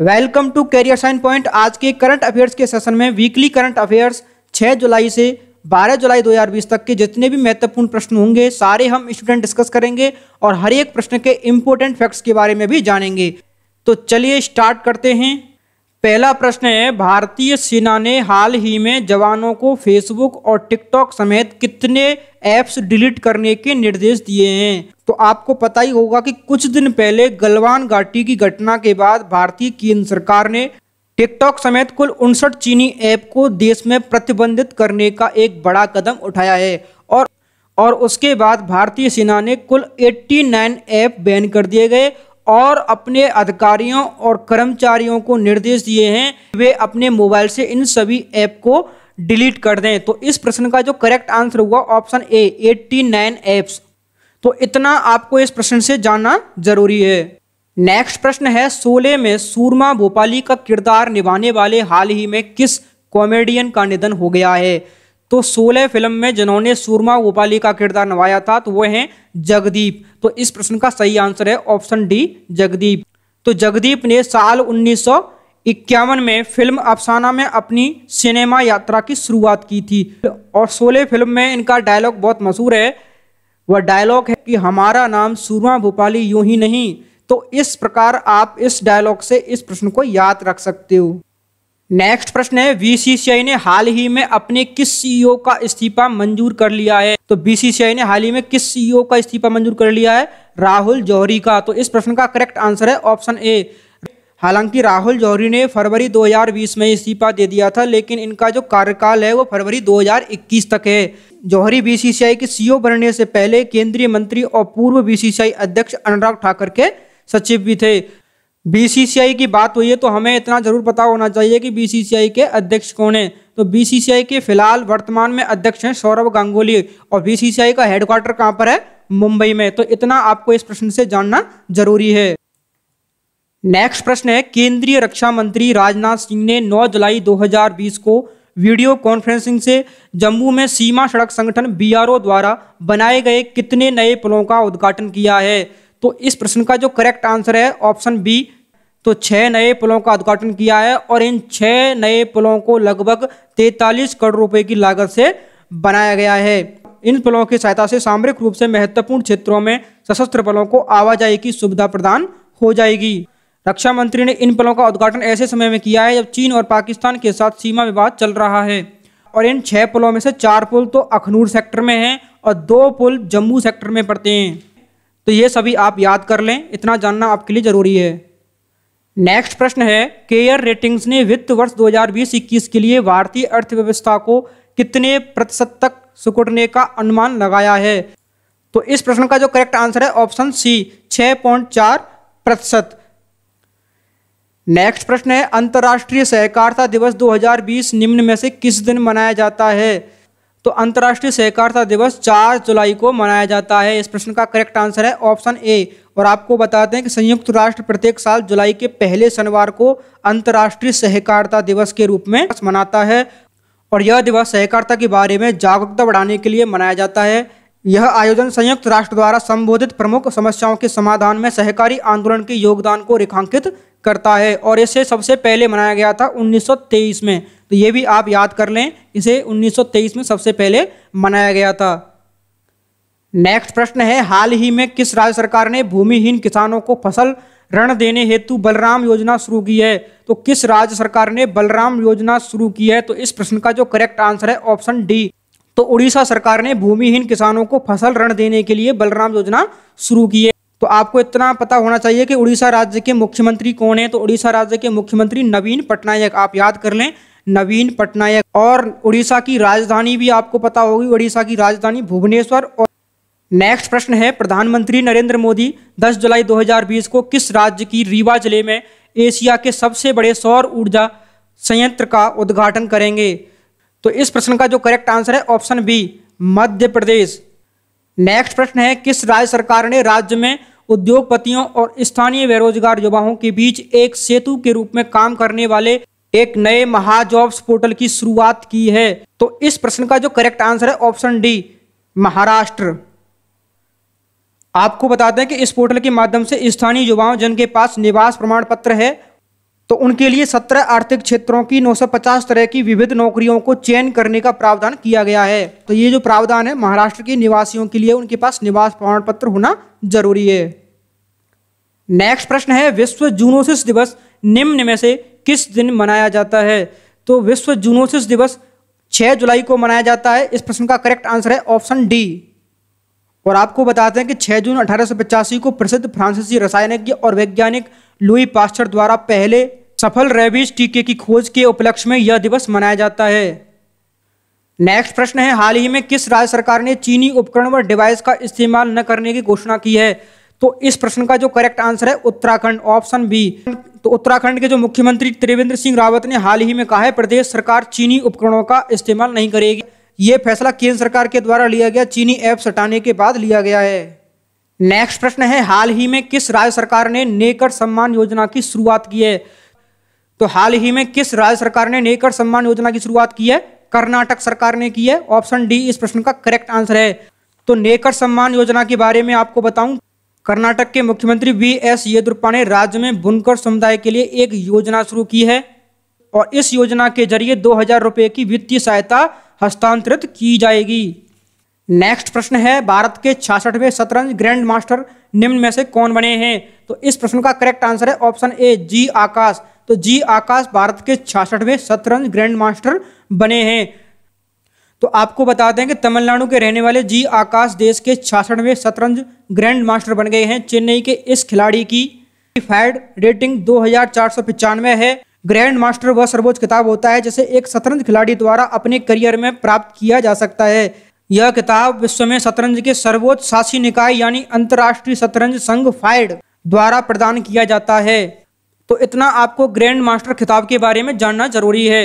welcome to career sign point आज के current affairs के सेशन में वीकली करंट अफेयर्स 6 जुलाई से 12 जुलाई 2020 तक के जितने भी महत्वपूर्ण प्रश्न होंगे सारे हम स्टूडेंट डिस्कस करेंगे और हर एक प्रश्न के इम्पोर्टेंट फैक्ट्स के बारे में भी जानेंगे तो चलिए स्टार्ट करते हैं पहला प्रश्न है भारतीय सेना ने हाल ही में जवानों को फेसबुक और टिकटॉक समेत कितने ऐप्स डिलीट करने के निर्देश दिए हैं तो आपको पता ही होगा कि कुछ दिन पहले गलवान घाटी की घटना के बाद भारतीय केंद्र सरकार ने टिकटॉक समेत कुल उनसठ चीनी ऐप को देश में प्रतिबंधित करने का एक बड़ा कदम उठाया है और और उसके बाद भारतीय सेना ने कुल 89 ऐप बैन कर दिए गए और अपने अधिकारियों और कर्मचारियों को निर्देश दिए हैं वे अपने मोबाइल से इन सभी ऐप को डिलीट कर दें तो इस प्रश्न का जो करेक्ट आंसर हुआ ऑप्शन ए 89 ऐप्स तो इतना आपको इस प्रश्न से जानना जरूरी है नेक्स्ट प्रश्न है सोले में सूरमा भोपाली का किरदार निभाने वाले हाल ही में किस कॉमेडियन का निधन हो गया है तो सोलह फिल्म में जिन्होंने सूरमा गोपाली का किरदार निभाया था तो वह हैं जगदीप तो इस प्रश्न का सही आंसर है ऑप्शन डी जगदीप तो जगदीप ने साल उन्नीस इक्यावन में फिल्म अफसाना में अपनी सिनेमा यात्रा की शुरुआत की थी और सोलह फिल्म में इनका डायलॉग बहुत मशहूर है वह डायलॉग है कि हमारा नाम सूरमा भोपाली यूं ही नहीं तो इस प्रकार आप इस डायलॉग से इस प्रश्न को याद रख सकते हो नेक्स्ट प्रश्न है बीसीसीआई ने हाल ही में अपने किस सीईओ e का इस्तीफा मंजूर कर लिया है तो बीसीसीआई ने हाल ही में किस सीईओ e का इस्तीफा मंजूर कर लिया है राहुल जौहरी का तो इस प्रश्न का करेक्ट आंसर है ऑप्शन ए हालांकि राहुल जौहरी ने फरवरी 2020 में इस्तीफा दे दिया था लेकिन इनका जो कार्यकाल है वो फरवरी 2021 तक है जौहरी बीसीसीआई के सीईओ e बनने से पहले केंद्रीय मंत्री और पूर्व बीसीसीआई अध्यक्ष अनुराग ठाकर के सचिव भी थे बीसीसीआई की बात हुई है तो हमें इतना जरूर पता होना चाहिए कि बीसीसीआई के अध्यक्ष कौन है तो बीसीसीआई के फिलहाल वर्तमान में अध्यक्ष हैं सौरभ गांगुली और बीसीसीआई का हेडक्वार्टर कहां पर है मुंबई में तो इतना आपको इस प्रश्न से जानना जरूरी है नेक्स्ट प्रश्न है केंद्रीय रक्षा मंत्री राजनाथ सिंह ने नौ जुलाई दो को वीडियो कॉन्फ्रेंसिंग से जम्मू में सीमा सड़क संगठन बी द्वारा बनाए गए कितने नए पुलों का उद्घाटन किया है तो इस प्रश्न का जो करेक्ट आंसर है ऑप्शन बी तो छः नए पुलों का उद्घाटन किया है और इन छः नए पुलों को लगभग तैंतालीस करोड़ रुपए की लागत से बनाया गया है इन पुलों की सहायता से सामरिक रूप से महत्वपूर्ण क्षेत्रों में सशस्त्र पुलों को आवाजाही की सुविधा प्रदान हो जाएगी रक्षा मंत्री ने इन पुलों का उद्घाटन ऐसे समय में किया है जब चीन और पाकिस्तान के साथ सीमा विवाद चल रहा है और इन छः पुलों में से चार पुल तो अखनूर सेक्टर में हैं और दो पुल जम्मू सेक्टर में पड़ते हैं तो ये सभी आप याद कर लें इतना जानना आपके लिए ज़रूरी है नेक्स्ट प्रश्न है केयर रेटिंग्स ने वित्त वर्ष 2020-21 के लिए भारतीय अर्थव्यवस्था को कितने प्रतिशत तक सुकुटने का अनुमान लगाया है तो इस प्रश्न का जो करेक्ट आंसर है ऑप्शन सी 6.4 पॉइंट चार प्रतिशत नेक्स्ट प्रश्न है अंतर्राष्ट्रीय सहकारिता दिवस 2020 निम्न में से किस दिन मनाया जाता है तो अंतर्राष्ट्रीय सहकारिता दिवस 4 जुलाई को मनाया जाता है इस प्रश्न का करेक्ट आंसर है ऑप्शन ए और आपको बताते हैं कि संयुक्त राष्ट्र प्रत्येक साल जुलाई के पहले शनिवार को अंतर्राष्ट्रीय सहकारिता दिवस के रूप में मनाता है और यह दिवस सहकारिता के बारे में जागरूकता बढ़ाने के लिए मनाया जाता है यह आयोजन संयुक्त राष्ट्र द्वारा संबोधित प्रमुख समस्याओं के समाधान में सहकारी आंदोलन के योगदान को रेखांकित करता है और इसे सबसे पहले मनाया गया था 1923 में तो ये भी आप याद कर लें इसे 1923 में सबसे पहले मनाया गया था नेक्स्ट प्रश्न है हाल ही में किस राज्य सरकार ने भूमिहीन किसानों को फसल ऋण देने हेतु बलराम योजना शुरू की है तो किस राज्य सरकार ने बलराम योजना शुरू की है तो इस प्रश्न का जो करेक्ट आंसर है ऑप्शन डी तो उड़ीसा सरकार ने भूमिहीन किसानों को फसल ऋण देने के लिए बलराम योजना शुरू की है तो आपको इतना पता होना चाहिए कि उड़ीसा राज्य के मुख्यमंत्री कौन है तो उड़ीसा राज्य के मुख्यमंत्री नवीन पटनायक आप याद कर लें नवीन पटनायक और उड़ीसा की राजधानी भी आपको पता होगी उड़ीसा की राजधानी भुवनेश्वर और नेक्स्ट प्रश्न है प्रधानमंत्री नरेंद्र मोदी 10 जुलाई 2020 को किस राज्य की रीवा जिले में एशिया के सबसे बड़े सौर ऊर्जा संयंत्र का उद्घाटन करेंगे तो इस प्रश्न का जो करेक्ट आंसर है option B Madhya Pradesh next प्रश्न है किस राज्य सरकार ने राज्य में उद्योगपतियों और स्थानीय बेरोजगार युवाओं के बीच एक सेतु के रूप में काम करने वाले एक नए महाजॉब्स पोर्टल की शुरुआत की है तो इस प्रश्न का जो करेक्ट आंसर है ऑप्शन डी महाराष्ट्र आपको बता दें कि इस पोर्टल के माध्यम से स्थानीय युवाओं जिनके पास निवास प्रमाण पत्र है तो उनके लिए सत्रह आर्थिक क्षेत्रों की पचास तरह की विविध नौकरियों को चयन करने का प्रावधान किया गया है तो ये जो प्रावधान है महाराष्ट्र के निवासियों के लिए उनके पास निवास प्रमाण पत्र होना जरूरी है नेक्स्ट प्रश्न है विश्व जूनोसिस दिवस निम्न में से किस दिन मनाया जाता है तो विश्व जूनोसिस दिवस 6 जुलाई को मनाया जाता है इस प्रश्न का करेक्ट आंसर है ऑप्शन डी और आपको बताते हैं कि 6 जून अठारह को प्रसिद्ध फ्रांसीसी रसायनज्ञ और वैज्ञानिक लुई पास्टर द्वारा पहले सफल रेबीज टीके की खोज के उपलक्ष्य में यह दिवस मनाया जाता है नेक्स्ट प्रश्न है हाल ही में किस राज्य सरकार ने चीनी उपकरण व डिवाइस का इस्तेमाल न करने की घोषणा की है तो इस प्रश्न का जो करेक्ट आंसर है उत्तराखंड ऑप्शन बी तो उत्तराखंड के जो मुख्यमंत्री त्रिवेंद्र सिंह रावत ने हाल ही में कहा है प्रदेश सरकार चीनी उपकरणों का इस्तेमाल नहीं करेगी ये फैसला केंद्र सरकार के द्वारा लिया गया चीनी ऐप सटाने के बाद लिया गया है नेक्स्ट प्रश्न है हाल ही में किस राज्य सरकार ने नेकर सम्मान योजना की शुरुआत की है तो हाल ही में किस राज्य सरकार ने नेकर सम्मान योजना की शुरुआत की है कर्नाटक सरकार ने की है ऑप्शन डी इस प्रश्न का करेक्ट आंसर है तो नेकर सम्मान योजना के बारे में आपको बताऊं कर्नाटक के मुख्यमंत्री वी एस येदुरप्पा ने राज्य में बुनकर समुदाय के लिए एक योजना शुरू की है और इस योजना के जरिए दो हजार रुपए की वित्तीय सहायता हस्तांतरित की जाएगी नेक्स्ट प्रश्न है भारत के छियासठवें शतरंज ग्रैंड मास्टर निम्न में से कौन बने हैं तो इस प्रश्न का करेक्ट आंसर है ऑप्शन ए जी आकाश तो जी आकाश भारत के छियासठवें शतरंज ग्रैंड मास्टर बने हैं तो आपको बता दें कि तमिलनाडु के रहने वाले जी आकाश देश के छियासठवें शतरंज ग्रैंड मास्टर बन गए हैं चेन्नई के इस खिलाड़ी की फाइड रेटिंग दो है ग्रैंड मास्टर वह सर्वोच्च किताब होता है जिसे एक शतरंज खिलाड़ी द्वारा अपने करियर में प्राप्त किया जा सकता है यह किताब विश्व में शतरंज के सर्वोच्च शासी निकाय यानी अंतर्राष्ट्रीय शतरंज संघ फाइड द्वारा प्रदान किया जाता है तो इतना आपको ग्रैंड मास्टर खिताब के बारे में जानना जरूरी है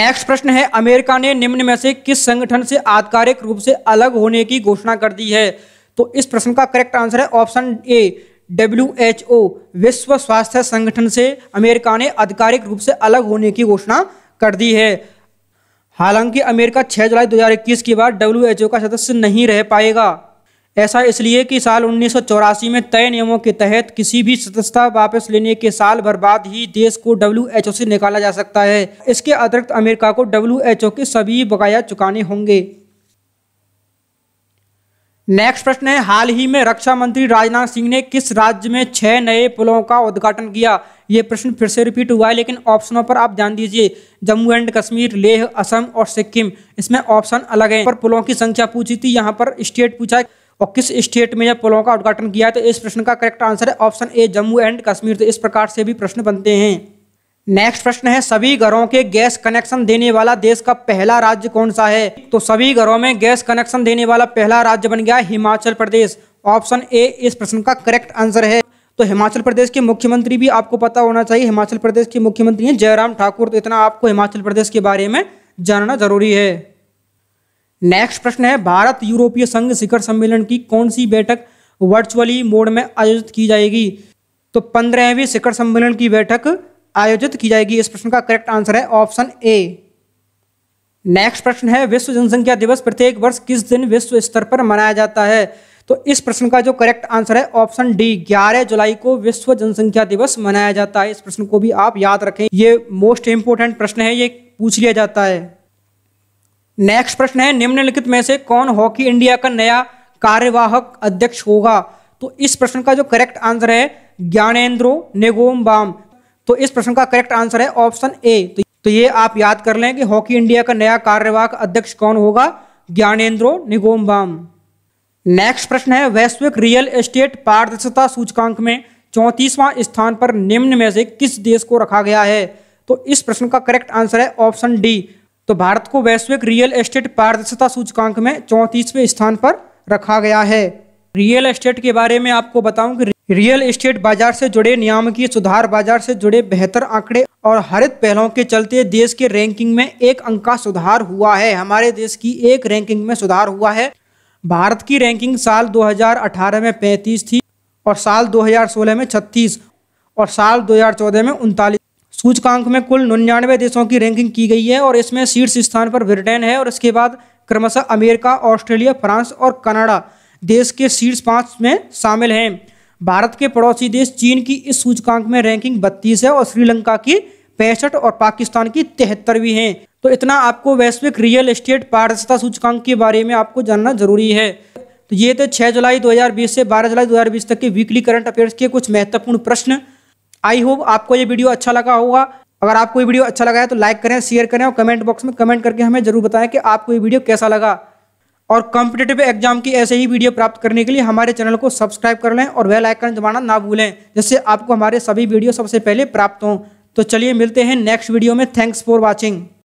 नेक्स्ट प्रश्न है अमेरिका ने निम्न में से किस संगठन से आधिकारिक रूप से अलग होने की घोषणा कर दी है तो इस प्रश्न का करेक्ट आंसर है option A W H O विश्व स्वास्थ्य संगठन से अमेरिका ने आधिकारिक रूप से अलग होने की घोषणा कर दी है हालांकि अमेरिका 6 जुलाई 2021 के बाद डब्ल्यू एच ओ का सदस्य नहीं रह पाएगा ऐसा इसलिए कि साल उन्नीस में तय नियमों के तहत किसी भी सदस्यता वापस लेने के साल भर बाद ही देश को डब्ल्यू एच ओ से निकाला जा सकता है इसके अतिरिक्त अमेरिका को डब्ल्यू एच ओ के सभी बकाया चुकाने होंगे नेक्स्ट प्रश्न है हाल ही में रक्षा मंत्री राजनाथ सिंह ने किस राज्य में छह नए पुलों का उद्घाटन किया ये प्रश्न फिर से रिपीट हुआ है लेकिन ऑप्शनों पर आप ध्यान दीजिए जम्मू एंड कश्मीर लेह असम और सिक्किम इसमें ऑप्शन अलग है पर पुलों की संख्या पूछी थी यहाँ पर स्टेट पूछा है और किस स्टेट में यह पुलों का उद्घाटन किया है तो इस प्रश्न का करेक्ट आंसर है option A Jammu and Kashmir तो इस प्रकार से भी प्रश्न बनते हैं नेक्स्ट प्रश्न है सभी घरों के गैस कनेक्शन देने वाला देश का पहला राज्य कौन सा है तो सभी घरों में गैस कनेक्शन देने वाला पहला राज्य बन गया हिमाचल प्रदेश ऑप्शन ए इस प्रश्न का करेक्ट आंसर है तो हिमाचल प्रदेश के मुख्यमंत्री भी आपको पता होना चाहिए हिमाचल प्रदेश के मुख्यमंत्री हैं जयराम ठाकुर तो इतना आपको हिमाचल प्रदेश के बारे में जानना जरूरी है नेक्स्ट प्रश्न है भारत यूरोपीय संघ शिखर सम्मेलन की कौन सी बैठक वर्चुअली मोड में आयोजित की जाएगी तो पंद्रहवीं शिखर सम्मेलन की बैठक आयोजित की जाएगी इस प्रश्न का करेक्ट आंसर है ऑप्शन ए नेक्स्ट प्रश्न है विश्व जनसंख्या दिवस प्रत्येक वर्ष किस दिन विश्व स्तर पर मनाया जाता है तो इस प्रश्न का जो करेक्ट आंसर है ऑप्शन डी 11 जुलाई को विश्व जनसंख्या दिवस मनाया जाता है इस प्रश्न को भी आप याद रखें ये मोस्ट इंपोर्टेंट प्रश्न है ये पूछ लिया जाता है नेक्स्ट प्रश्न है निम्नलिखित में से कौन हॉकी इंडिया का नया कार्यवाहक अध्यक्ष होगा तो इस प्रश्न का जो करेक्ट आंसर है ज्ञानेन्द्रो नेगोम बाम तो इस प्रश्न का करेक्ट आंसर है ऑप्शन ए तो, तो, ये आप याद कर लें कि हॉकी इंडिया का नया कार्यवाहक अध्यक्ष कौन होगा ज्ञानेन्द्रो निगोम नेक्स्ट प्रश्न है वैश्विक रियल एस्टेट पारदर्शिता सूचकांक में चौंतीसवां स्थान पर निम्न में से किस देश को रखा गया है तो इस प्रश्न का करेक्ट आंसर है ऑप्शन डी तो भारत को वैश्विक रियल एस्टेट पारदर्शिता सूचकांक में चौंतीसवें स्थान पर रखा गया है रियल एस्टेट के बारे में आपको बताऊं कि रियल एस्टेट बाजार से जुड़े की सुधार बाजार से जुड़े बेहतर आंकड़े और हरित पहलों के चलते देश के रैंकिंग में एक अंक का सुधार हुआ है हमारे देश की एक रैंकिंग में सुधार हुआ है भारत की रैंकिंग साल 2018 में 35 थी और साल 2016 में 36 और साल 2014 में उनतालीस सूचकांक में कुल निन्यानवे देशों की रैंकिंग की गई है और इसमें शीर्ष स्थान पर ब्रिटेन है और इसके बाद क्रमशः अमेरिका ऑस्ट्रेलिया फ्रांस और कनाडा देश के शीर्ष पाँच में शामिल हैं भारत के पड़ोसी देश चीन की इस सूचकांक में रैंकिंग बत्तीस है और श्रीलंका की पैंसठ और पाकिस्तान की तिहत्तरवीं है तो इतना आपको वैश्विक रियल एस्टेट पारदर्शिता सूचकांक के बारे में आपको जानना जरूरी है तो ये थे 6 जुलाई 2020 से 12 जुलाई 2020 तक के वीकली करंट अफेयर्स के कुछ महत्वपूर्ण प्रश्न आई होप आपको ये वीडियो अच्छा लगा होगा अगर आपको ये वीडियो अच्छा लगा है तो लाइक करें शेयर करें और कमेंट बॉक्स में कमेंट करके हमें जरूर बताएं कि आपको ये वीडियो कैसा लगा और कॉम्पिटेटिव एग्जाम की ऐसे ही वीडियो प्राप्त करने के लिए हमारे चैनल को सब्सक्राइब कर लें और वेल आइकन दबाना ना भूलें जिससे आपको हमारे सभी वीडियो सबसे पहले प्राप्त हों तो चलिए मिलते हैं नेक्स्ट वीडियो में थैंक्स फॉर वॉचिंग